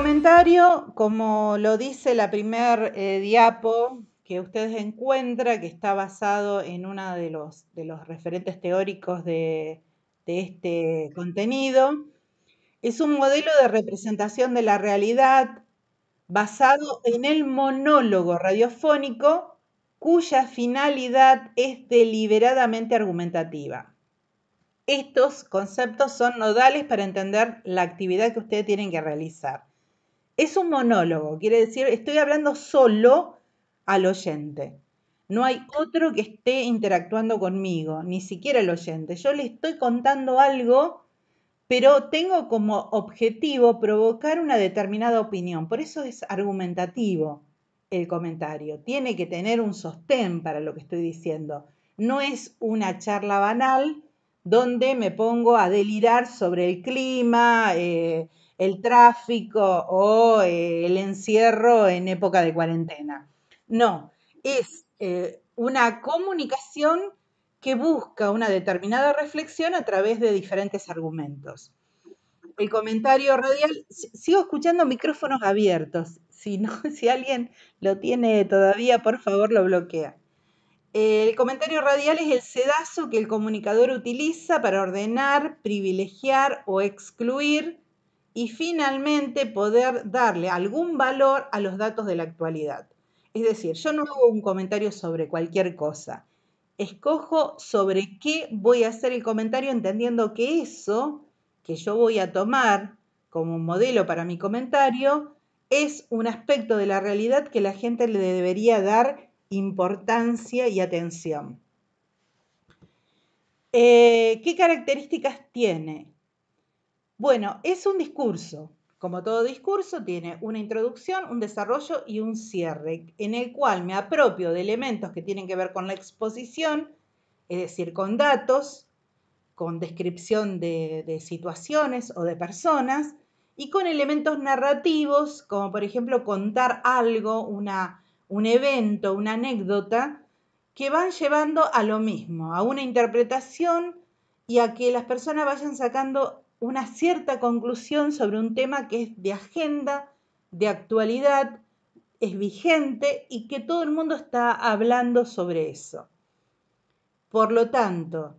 comentario, como lo dice la primer eh, diapo que ustedes encuentran, que está basado en uno de los, referentes teóricos de este contenido, es un modelo de representación de la realidad basado en el monólogo radiofónico cuya finalidad es deliberadamente argumentativa. Estos conceptos son nodales para entender la actividad que ustedes tienen que realizar. Es un monólogo, quiere decir, estoy hablando solo al oyente. No hay otro que esté interactuando conmigo, ni siquiera el oyente. Yo le estoy contando algo, pero tengo como objetivo provocar una determinada opinión. Por eso es argumentativo el comentario. Tiene que tener un sostén para lo que estoy diciendo. No es una charla banal donde me pongo a delirar sobre el clima, eh, el tráfico o el encierro en época de cuarentena. No, es eh, una comunicación que busca una determinada reflexión a través de diferentes argumentos. El comentario radial, sigo escuchando micrófonos abiertos, si, no, si alguien lo tiene todavía, por favor lo bloquea. El comentario radial es el sedazo que el comunicador utiliza para ordenar, privilegiar o excluir y finalmente poder darle algún valor a los datos de la actualidad. Es decir, yo no hago un comentario sobre cualquier cosa. Escojo sobre qué voy a hacer el comentario entendiendo que eso que yo voy a tomar como modelo para mi comentario es un aspecto de la realidad que la gente le debería dar importancia y atención. Eh, ¿Qué características tiene? Bueno, es un discurso. Como todo discurso, tiene una introducción, un desarrollo y un cierre, en el cual me apropio de elementos que tienen que ver con la exposición, es decir, con datos, con descripción de, situaciones o de personas, y con elementos narrativos, como por ejemplo contar algo, una, un evento, una anécdota, que van llevando a lo mismo, a una interpretación y a que las personas vayan sacando una cierta conclusión sobre un tema que es de agenda, de actualidad, es vigente y que todo el mundo está hablando sobre eso. Por lo tanto,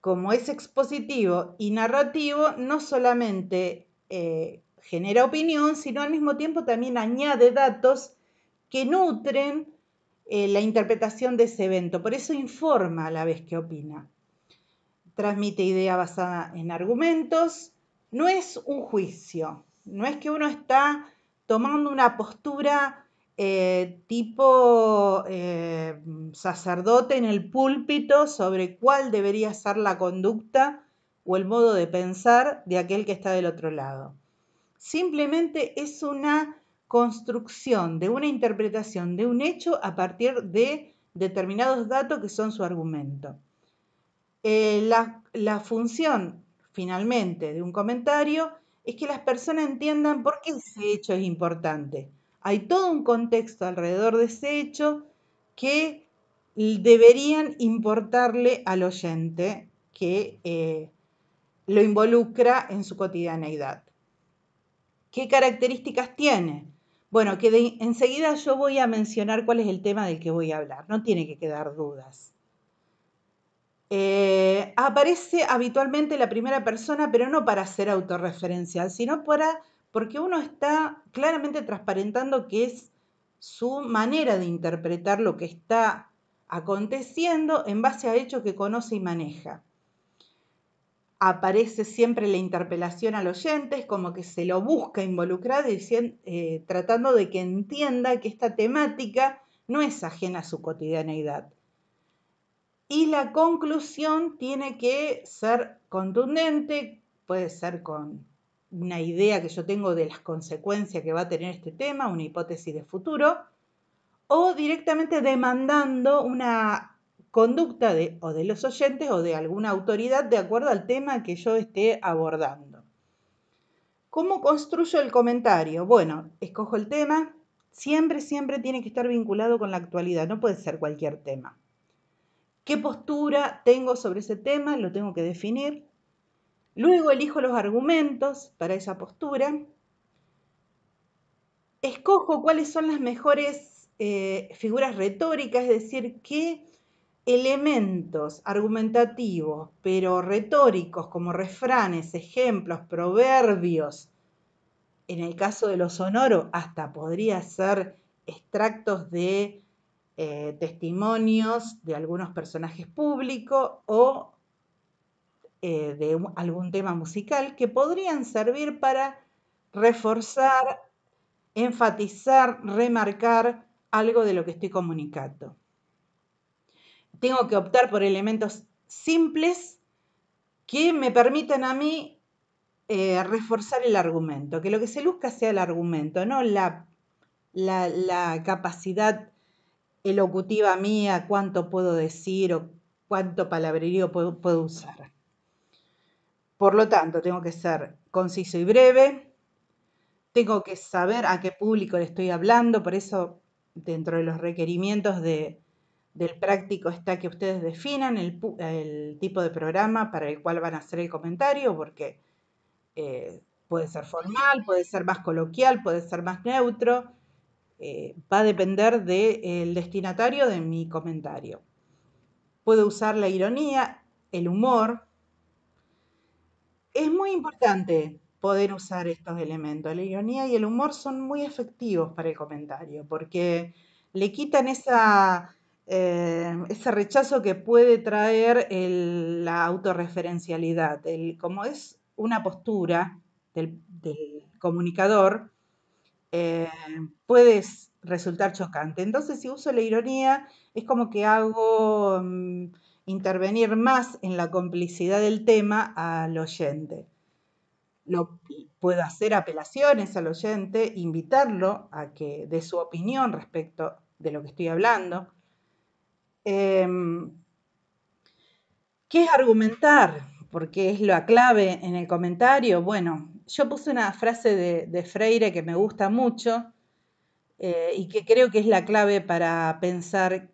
como es expositivo y narrativo, no solamente eh, genera opinión, sino al mismo tiempo también añade datos que nutren eh, la interpretación de ese evento. Por eso informa a la vez que opina transmite idea basada en argumentos, no es un juicio, no es que uno está tomando una postura eh, tipo eh, sacerdote en el púlpito sobre cuál debería ser la conducta o el modo de pensar de aquel que está del otro lado. Simplemente es una construcción de una interpretación de un hecho a partir de determinados datos que son su argumento. Eh, la, función, finalmente, de un comentario es que las personas entiendan por qué ese hecho es importante. Hay todo un contexto alrededor de ese hecho que deberían importarle al oyente que eh, lo involucra en su cotidianeidad. ¿Qué características tiene? Bueno, que enseguida yo voy a mencionar cuál es el tema del que voy a hablar, no tiene que quedar dudas. Eh, aparece habitualmente la primera persona, pero no para ser autorreferencial, sino para, porque uno está claramente transparentando que es su manera de interpretar lo que está aconteciendo en base a hechos que conoce y maneja. Aparece siempre la interpelación al oyente, es como que se lo busca involucrar, eh, tratando de que entienda que esta temática no es ajena a su cotidianeidad y la conclusión tiene que ser contundente, puede ser con una idea que yo tengo de las consecuencias que va a tener este tema, una hipótesis de futuro, o directamente demandando una conducta de, o de los oyentes o de alguna autoridad de acuerdo al tema que yo esté abordando. ¿Cómo construyo el comentario? Bueno, escojo el tema, siempre, siempre tiene que estar vinculado con la actualidad, no puede ser cualquier tema. ¿Qué postura tengo sobre ese tema? Lo tengo que definir. Luego elijo los argumentos para esa postura. Escojo cuáles son las mejores eh, figuras retóricas, es decir, qué elementos argumentativos, pero retóricos, como refranes, ejemplos, proverbios. En el caso de lo sonoro, hasta podría ser extractos de eh, testimonios de algunos personajes públicos o eh, de algún tema musical que podrían servir para reforzar, enfatizar, remarcar algo de lo que estoy comunicando. Tengo que optar por elementos simples que me permitan a mí eh, reforzar el argumento, que lo que se luzca sea el argumento, no la, la capacidad elocutiva mía, cuánto puedo decir o cuánto palabrerío puedo, usar. Por lo tanto, tengo que ser conciso y breve, tengo que saber a qué público le estoy hablando, por eso dentro de los requerimientos del práctico está que ustedes definan el, tipo de programa para el cual van a hacer el comentario, porque eh, puede ser formal, puede ser más coloquial, puede ser más neutro, eh, va a depender del destinatario de mi comentario. Puedo usar la ironía, el humor. Es muy importante poder usar estos elementos. La ironía y el humor son muy efectivos para el comentario porque le quitan esa, eh, ese rechazo que puede traer la autorreferencialidad. como es una postura del comunicador, eh, puedes puede resultar chocante. Entonces, si uso la ironía, es como que hago mm, intervenir más en la complicidad del tema al oyente. Lo, puedo hacer apelaciones al oyente, invitarlo a que dé su opinión respecto de lo que estoy hablando. Em, ¿Qué es argumentar? Porque es la clave en el comentario. Bueno, yo puse una frase de, Freire que me gusta mucho eh, y que creo que es la clave para pensar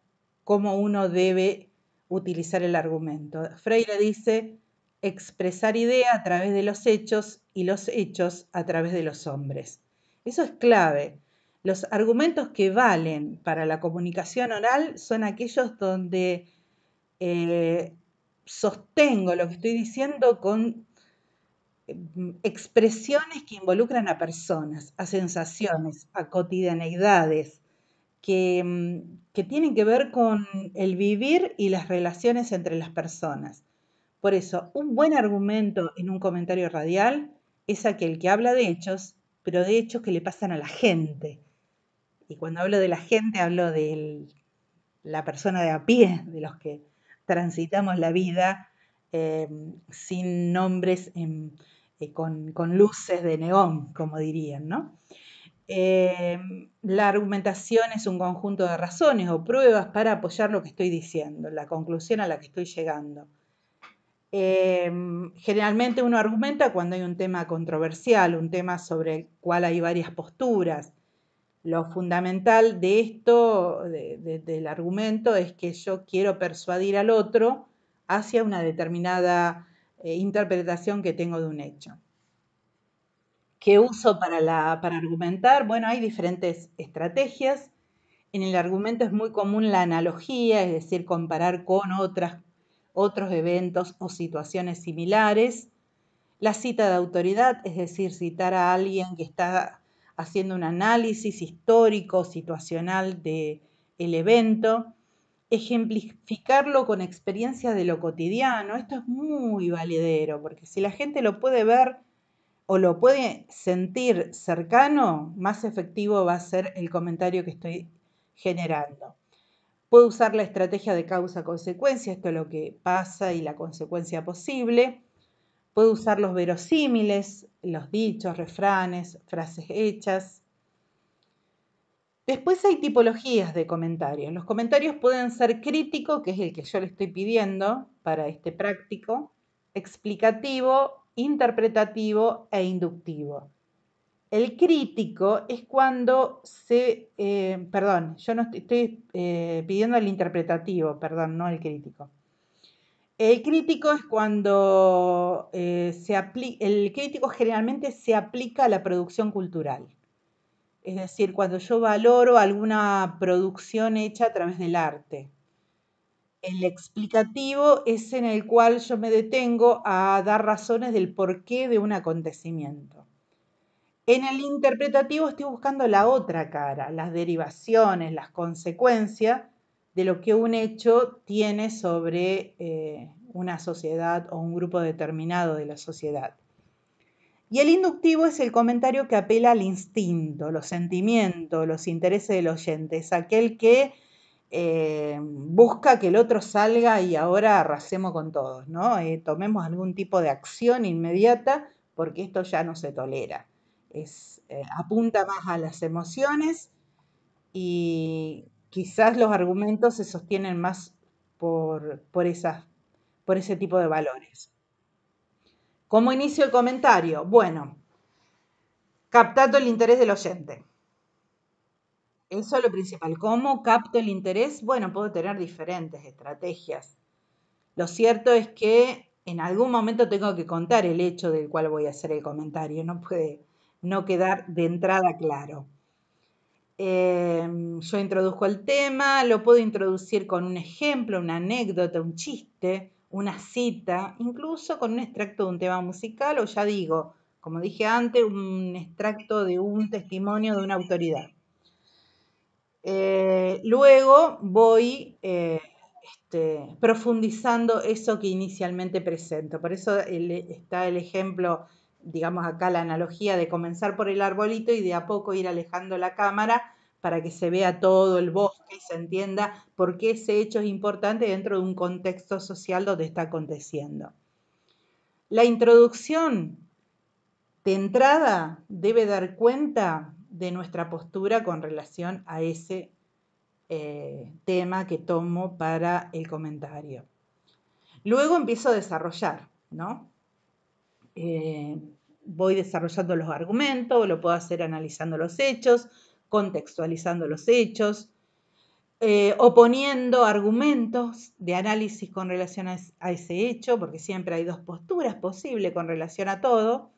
cómo uno debe utilizar el argumento. Freire dice, expresar idea a través de los hechos y los hechos a través de los hombres. Eso es clave. Los argumentos que valen para la comunicación oral son aquellos donde eh, sostengo lo que estoy diciendo con Mm, expresiones que involucran a personas, a sensaciones, a cotidianeidades, mm, que, tienen que ver con el vivir y las relaciones entre las personas. Por eso, un buen argumento en un comentario radial es aquel que habla de hechos, pero de hechos que le pasan a la gente. Y cuando hablo de la gente, hablo de la persona de a pie, de los que transitamos la vida eh, sin nombres. en eh, con, luces de neón, como dirían, ¿no? Em, la argumentación es un conjunto de razones o pruebas para apoyar lo que estoy diciendo, la conclusión a la que estoy llegando. Em, generalmente uno argumenta cuando hay un tema controversial, un tema sobre el cual hay varias posturas. Lo fundamental de esto, del argumento, es que yo quiero persuadir al otro hacia una determinada eh, interpretación que tengo de un hecho. ¿Qué uso para, la, para argumentar? Bueno, hay diferentes estrategias. En el argumento es muy común la analogía, es decir, comparar con otras, otros eventos o situaciones similares. La cita de autoridad, es decir, citar a alguien que está haciendo un análisis histórico, situacional del el evento ejemplificarlo con experiencias de lo cotidiano, esto es muy validero, porque si la gente lo puede ver o lo puede sentir cercano, más efectivo va a ser el comentario que estoy generando. Puedo usar la estrategia de causa-consecuencia, esto es lo que pasa y la consecuencia posible. Puedo usar los verosímiles, los dichos, refranes, frases hechas. Después hay tipologías de comentarios. Los comentarios pueden ser crítico, que es el que yo le estoy pidiendo para este práctico, explicativo, interpretativo e inductivo. El crítico es cuando se, eh, perdón, yo no estoy, eh, pidiendo el interpretativo, perdón, no el crítico. El crítico es cuando eh, se aplica, el crítico generalmente se aplica a la producción cultural. Es decir, cuando yo valoro alguna producción hecha a través del arte. El explicativo es en el cual yo me detengo a dar razones del porqué de un acontecimiento. En el interpretativo estoy buscando la otra cara, las derivaciones, las consecuencias de lo que un hecho tiene sobre eh, una sociedad o un grupo determinado de la sociedad. Y el inductivo es el comentario que apela al instinto, los sentimientos, los intereses del oyente. Es aquel que eh, busca que el otro salga y ahora arrasemos con todos, ¿no? Eh, tomemos algún tipo de acción inmediata porque esto ya no se tolera. Eh, apunta más a las emociones y quizás los argumentos se sostienen más por, por, esas, por ese tipo de valores. ¿Cómo inicio el comentario? Bueno, captando el interés del oyente. Eso es lo principal. ¿Cómo capto el interés? Bueno, puedo tener diferentes estrategias. Lo cierto es que en algún momento tengo que contar el hecho del cual voy a hacer el comentario. No puede no quedar de entrada claro. Em, yo introduzco el tema, lo puedo introducir con un ejemplo, una anécdota, un chiste, una cita, incluso con un extracto de un tema musical o ya digo, como dije antes, un extracto de un testimonio de una autoridad. Eh, luego voy eh, este, profundizando eso que inicialmente presento. Por eso está el ejemplo, digamos acá la analogía de comenzar por el arbolito y de a poco ir alejando la cámara para que se vea todo el bosque y se entienda por qué ese hecho es importante dentro de un contexto social donde está aconteciendo. La introducción de entrada debe dar cuenta de nuestra postura con relación a ese eh, tema que tomo para el comentario. Luego empiezo a desarrollar, ¿no? Eh, voy desarrollando los argumentos, lo puedo hacer analizando los hechos, contextualizando los hechos, eh, oponiendo argumentos de análisis con relación a, ese hecho, porque siempre hay dos posturas posibles con relación a todo.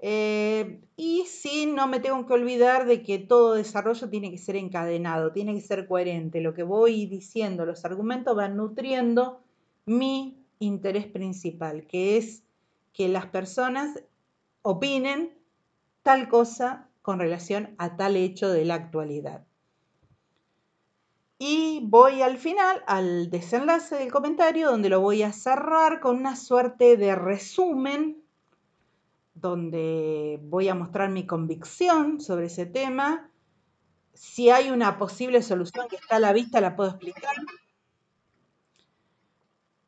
Eh, y sí, no me tengo que olvidar de que todo desarrollo tiene que ser encadenado, tiene que ser coherente. Lo que voy diciendo, los argumentos van nutriendo mi interés principal, que es que las personas opinen tal cosa con relación a tal hecho de la actualidad. Y voy al final, al desenlace del comentario, donde lo voy a cerrar con una suerte de resumen, donde voy a mostrar mi convicción sobre ese tema. Si hay una posible solución que está a la vista, la puedo explicar.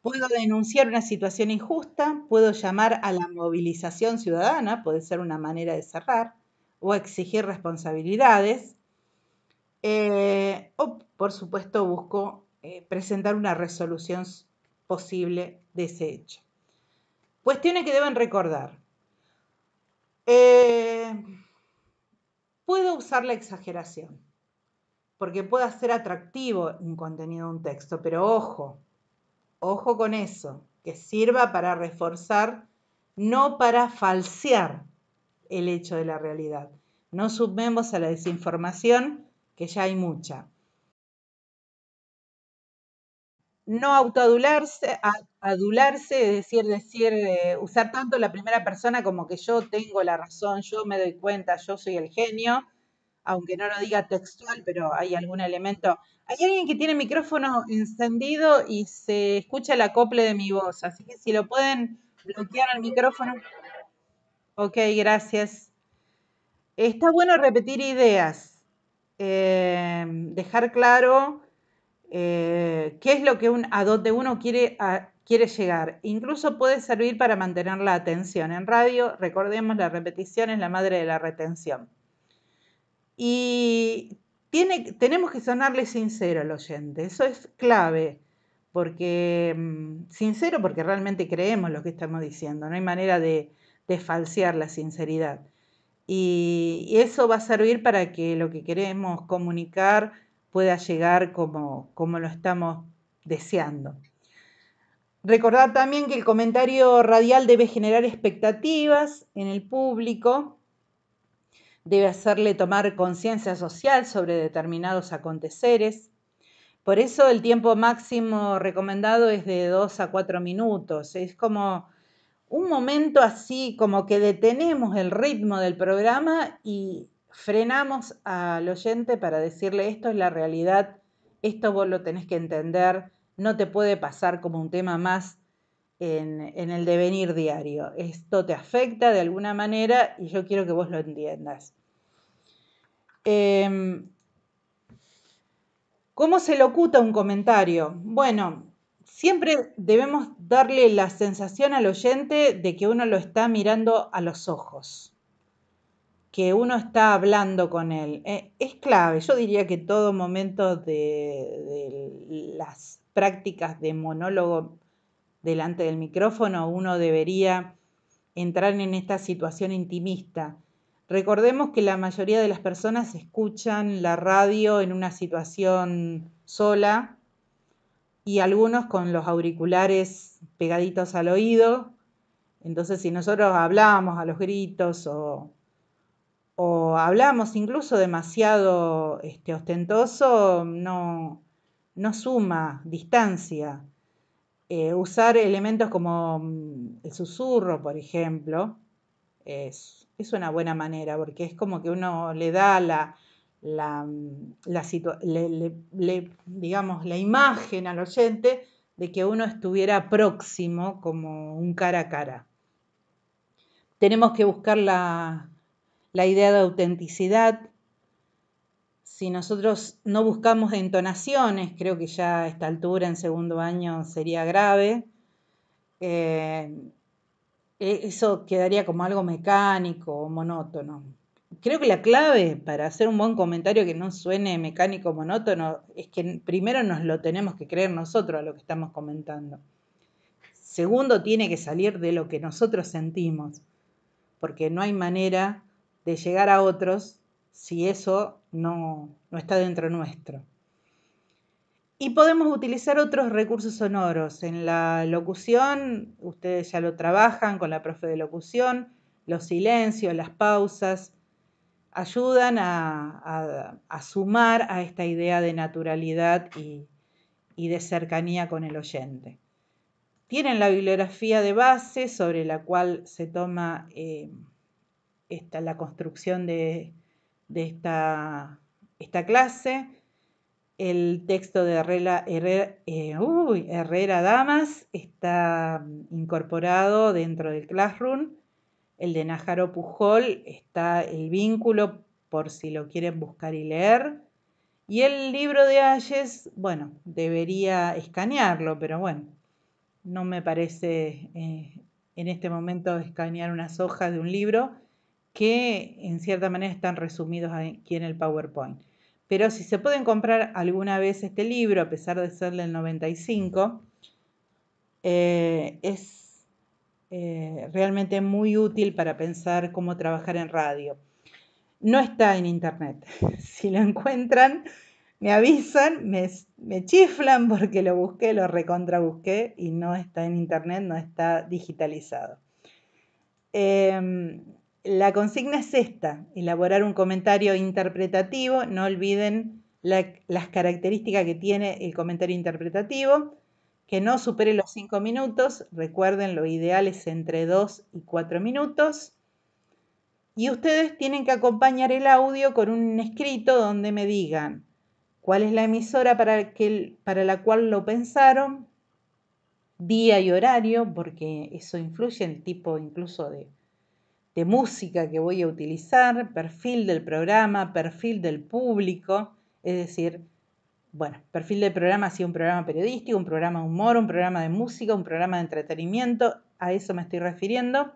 Puedo denunciar una situación injusta, puedo llamar a la movilización ciudadana, puede ser una manera de cerrar o exigir responsabilidades. Eh, o, por supuesto, busco eh, presentar una resolución posible de ese hecho. Cuestiones que deben recordar. Eh, puedo usar la exageración, porque puede ser atractivo un contenido de un texto, pero ojo, ojo con eso, que sirva para reforzar, no para falsear el hecho de la realidad. No sumemos a la desinformación, que ya hay mucha. No autoadularse, adularse, es decir, decir eh, usar tanto la primera persona como que yo tengo la razón, yo me doy cuenta, yo soy el genio, aunque no lo diga textual, pero hay algún elemento. Hay alguien que tiene micrófono encendido y se escucha el acople de mi voz, así que si lo pueden bloquear el micrófono. Ok, gracias. Está bueno repetir ideas, eh, dejar claro eh, qué es lo que un, a dónde uno quiere, quiere llegar. Incluso puede servir para mantener la atención. En radio, recordemos, la repetición es la madre de la retención. Y tiene, tenemos que sonarle sincero al oyente, eso es clave, porque mm, sincero porque realmente creemos lo que estamos diciendo, no hay manera de, de falsear la sinceridad. Y, eso va a servir para que lo que queremos comunicar pueda llegar como, como lo estamos deseando. Recordar también que el comentario radial debe generar expectativas en el público, debe hacerle tomar conciencia social sobre determinados aconteceres. Por eso el tiempo máximo recomendado es de 2 a 4 minutos. Es como un momento así como que detenemos el ritmo del programa y frenamos al oyente para decirle esto es la realidad, esto vos lo tenés que entender, no te puede pasar como un tema más en, el devenir diario. Esto te afecta de alguna manera y yo quiero que vos lo entiendas. Em, ¿Cómo se locuta un comentario? Bueno, Siempre debemos darle la sensación al oyente de que uno lo está mirando a los ojos, que uno está hablando con él. Eh, es clave, yo diría que todo momento de las prácticas de monólogo delante del micrófono uno debería entrar en esta situación intimista. Recordemos que la mayoría de las personas escuchan la radio en una situación sola, y algunos con los auriculares pegaditos al oído. Entonces, si nosotros hablamos a los gritos o, hablamos incluso demasiado este, ostentoso, no, no suma distancia. Eh, usar elementos como mm, el susurro, por ejemplo, es, es una buena manera, porque es como que uno le da la, la, mm, le, digamos, la imagen al oyente de que uno estuviera próximo como un cara a cara. Tenemos que buscar la, idea de autenticidad. Si nosotros no buscamos entonaciones, creo que ya a esta altura, en segundo año, sería grave. Eh, e, eso quedaría como algo mecánico o monótono creo que la clave para hacer un buen comentario que no suene mecánico monótono es que primero nos lo tenemos que creer nosotros a lo que estamos comentando. Segundo, tiene que salir de lo que nosotros sentimos, porque no hay manera de llegar a otros si eso no, está dentro nuestro. Y podemos utilizar otros recursos sonoros. En la locución, ustedes ya lo trabajan con la profe de locución, los silencios, las pausas, ayudan a, sumar a esta idea de naturalidad y, de cercanía con el oyente. Tienen la bibliografía de base sobre la cual se toma eh, la construcción de, esta, clase, el texto de eh, Herrera Damas está incorporado dentro del Classroom el de Nájaro Pujol, está el vínculo por si lo quieren buscar y leer. Y el libro de Ayes, bueno, debería escanearlo, pero bueno, no me parece eh, en este momento escanear unas hojas de un libro que en cierta manera están resumidos aquí en el PowerPoint. Pero si se pueden comprar alguna vez este libro, a pesar de ser del 95, eh, es eh, realmente muy útil para pensar cómo trabajar en radio. No está en internet. Si lo encuentran, me avisan, me, chiflan porque lo busqué, lo recontrabusqué y no está en internet, no está digitalizado. Em, la consigna es esta, elaborar un comentario interpretativo, no olviden las características que tiene el comentario interpretativo, que no supere los cinco minutos. Recuerden, lo ideal es entre 2 y 4 minutos. Y ustedes tienen que acompañar el audio con un escrito donde me digan cuál es la emisora para, para la cual lo pensaron, día y horario, porque eso influye en el tipo incluso de, de música que voy a utilizar, perfil del programa, perfil del público, es decir, bueno, perfil de programa ha sido un programa periodístico, un programa de humor, un programa de música, un programa de entretenimiento, a eso me estoy refiriendo.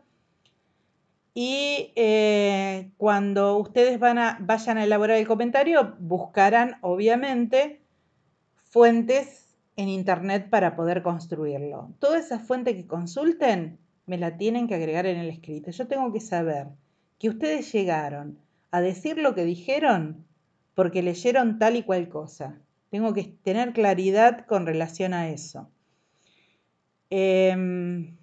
Y eh, cuando ustedes vayan a elaborar el comentario, buscarán obviamente fuentes en Internet para poder construirlo. Toda esa fuente que consulten me la tienen que agregar en el escrito. Yo tengo que saber que ustedes llegaron a decir lo que dijeron porque leyeron tal y cual cosa. Tengo que tener claridad con relación a eso. Eh,